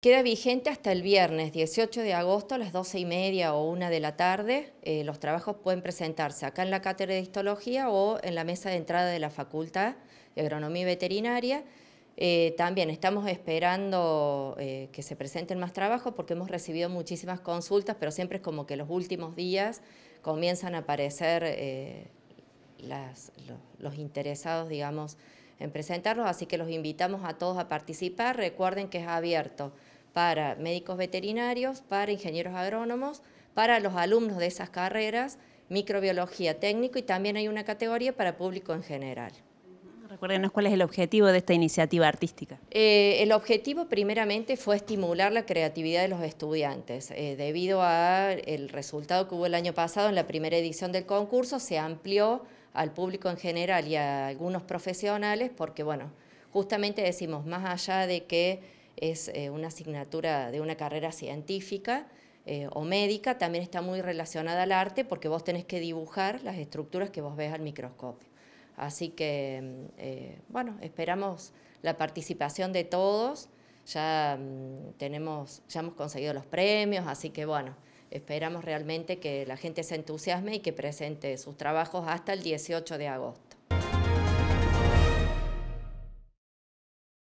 Queda vigente hasta el viernes 18 de agosto a las 12 y media o una de la tarde. Eh, los trabajos pueden presentarse acá en la cátedra de histología o en la mesa de entrada de la Facultad de Agronomía y Veterinaria. Eh, también estamos esperando eh, que se presenten más trabajos porque hemos recibido muchísimas consultas, pero siempre es como que los últimos días comienzan a aparecer los, los interesados, digamos, en presentarlos, así que los invitamos a todos a participar. Recuerden que es abierto para médicos veterinarios, para ingenieros agrónomos, para los alumnos de esas carreras, microbiología técnico y también hay una categoría para público en general. Recuérdenos cuál es el objetivo de esta iniciativa artística. Eh, el objetivo primeramente fue estimular la creatividad de los estudiantes. Eh, debido al resultado que hubo el año pasado en la primera edición del concurso, se amplió al público en general y a algunos profesionales porque, bueno, justamente decimos, más allá de que es eh, una asignatura de una carrera científica eh, o médica, también está muy relacionada al arte porque vos tenés que dibujar las estructuras que vos ves al microscopio. Así que, mm, eh, bueno, esperamos la participación de todos, ya, mm, tenemos, ya hemos conseguido los premios, así que bueno, esperamos realmente que la gente se entusiasme y que presente sus trabajos hasta el 18 de agosto.